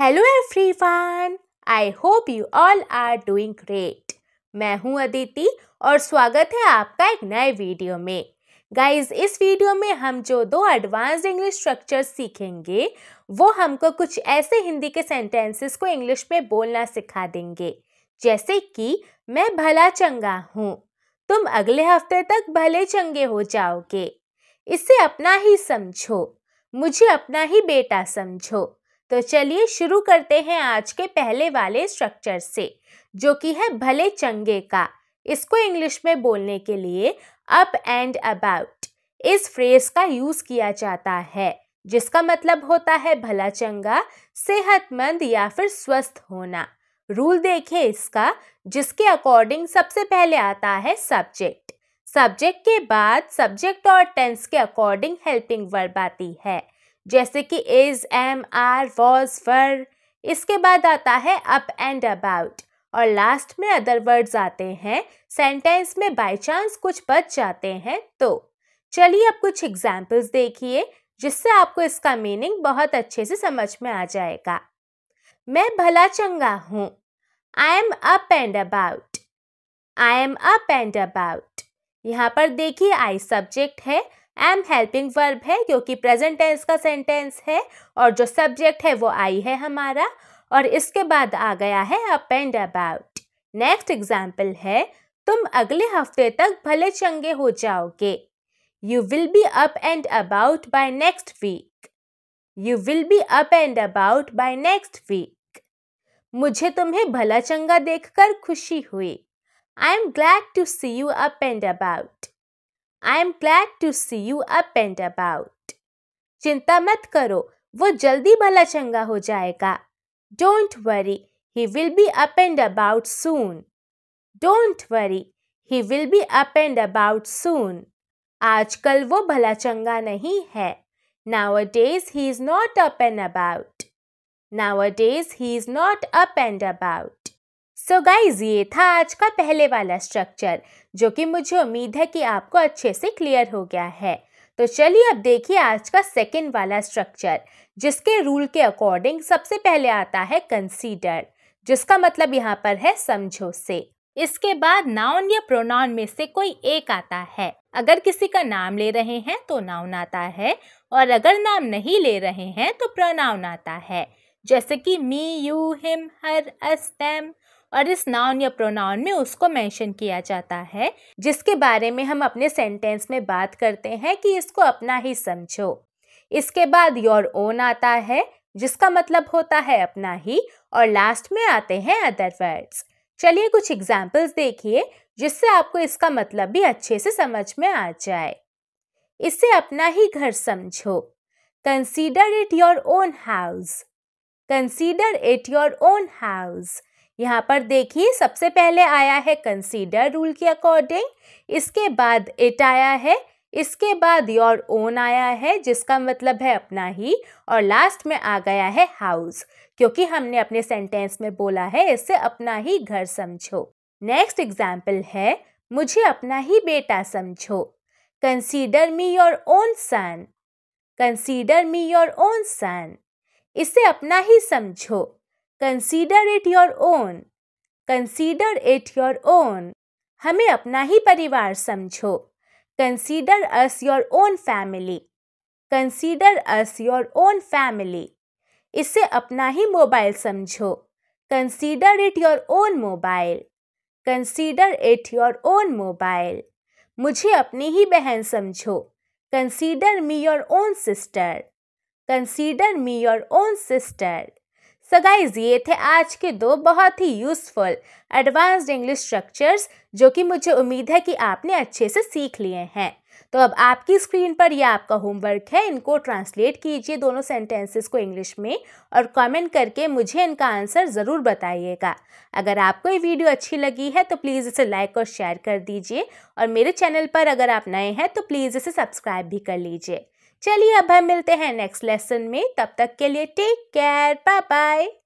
hello everyone I hope you all are doing great मैं हूं अदिति और स्वागत है आपका एक नए वीडियो में गाइस इस वीडियो में हम जो दो एडवांस इंग्लिश स्ट्रक्चर सीखेंगे वो हमको कुछ ऐसे हिंदी के सेंटेंसेस को इंग्लिश में बोलना सिखा देंगे जैसे कि मैं भला चंगा हूँ तुम अगले हफ्ते तक भले चंगे हो जाओगे इसे अपना ही समझो मुझे अपना ही बेटा समझो तो चलिए शुरू करते हैं आज के पहले वाले स्ट्रक्चर से जो कि है भले चंगे का इसको इंग्लिश में बोलने के लिए अप एंड अबाउट इस फ्रेज का यूज़ किया जाता है जिसका मतलब होता है भला चंगा सेहतमंद या फिर स्वस्थ होना रूल देखे इसका जिसके अकॉर्डिंग सबसे पहले आता है सब्जेक्ट सब्जेक्ट के बाद सब्जेक्ट और टेंस के अकॉर्डिंग हेल्पिंग वर्ब आती है जैसे कि इज एम आर वॉज फर इसके बाद आता है अप एंड अबाउट और लास्ट में अदर वर्ड्स आते हैं सेंटेंस में बाय चांस कुछ बच जाते हैं तो चलिए अब कुछ एग्जाम्पल्स देखिए जिससे आपको इसका मीनिंग बहुत अच्छे से समझ में आ जाएगा मैं भला चंगा हूँ I am up and about I am up and about यहाँ पर देखिए आई सब्जेक्ट है एम हेल्पिंग वर्ब है क्योंकि प्रेजेंट टेंस का सेंटेंस है और जो सब्जेक्ट है वो आई है हमारा और इसके बाद आ गया है up and about next example है तुम अगले हफ्ते तक भले चंगे हो जाओगे you will be up and about by next week you will be up and about by next week मुझे तुम्हें भला चंगा देखकर खुशी हुई I am glad to see you up and about I am glad to see you up and about चिंता मत करो वो जल्दी भला चंगा हो जाएगा don't worry he will be up and about soon don't worry he will be up and about soon आजकल वो भला चंगा नहीं है nowadays he is not up and about nowadays he is not up and about so so guys ये था आज का पहले वाला स्ट्रक्चर जो कि मुझे उम्मीद है कि आपको अच्छे से क्लियर हो गया है तो चलिए अब देखिए आज का सेकेंड वाला स्ट्रक्चर जिसके रूल के अकॉर्डिंग सबसे पहले आता है कंसीडर जिसका मतलब यहाँ पर है समझो से इसके बाद नाउन या प्रोनाउन में से कोई एक आता है अगर किसी का नाम ले रहे हैं तो नाउन आता है और अगर नाम नहीं ले रहे हैं तो प्रोनाउन आता है जैसे कि मी यू हिम हर अस और इस नाउन या प्रोनाउन में उसको मेंशन किया जाता है जिसके बारे में हम अपने सेंटेंस में बात करते हैं कि इसको अपना ही समझो इसके बाद योर ओन आता है जिसका मतलब होता है अपना ही और लास्ट में आते हैं अदर वर्ड्स चलिए कुछ एग्जाम्पल्स देखिए जिससे आपको इसका मतलब भी अच्छे से समझ में आ जाए इसे अपना ही घर समझो consider it your own house consider it your own house यहाँ पर देखिए सबसे पहले आया है कंसीडर रूल के अकॉर्डिंग इसके बाद इट आया है इसके बाद योर ओन आया है जिसका मतलब है अपना ही और लास्ट में आ गया है हाउस क्योंकि हमने अपने सेंटेंस में बोला है इसे अपना ही घर समझो नेक्स्ट एग्जाम्पल है मुझे अपना ही बेटा समझो consider me your own son consider me your own son इसे अपना ही समझो consider it your own consider it your own हमें अपना ही परिवार समझो consider us your own family consider us your own family इसे अपना ही मोबाइल समझो consider it your own mobile consider it your own mobile मुझे अपनी ही बहन समझो consider me your own sister consider me your own sister so guys ये थे आज के दो बहुत ही यूज़फुल एडवांस्ड इंग्लिश स्ट्रक्चर्स जो कि मुझे उम्मीद है कि आपने अच्छे से सीख लिए हैं तो अब आपकी स्क्रीन पर यह आपका होमवर्क है इनको ट्रांसलेट कीजिए दोनों सेंटेंसेस को इंग्लिश में और कमेंट करके मुझे इनका आंसर ज़रूर बताइएगा अगर आपको ये वीडियो अच्छी लगी है तो प्लीज़ इसे लाइक और शेयर कर दीजिए और मेरे चैनल पर अगर आप नए हैं तो प्लीज़ इसे सब्सक्राइब भी कर लीजिए चलिए अब हम मिलते हैं नेक्स्ट लेसन में तब तक के लिए टेक केयर बाय बाय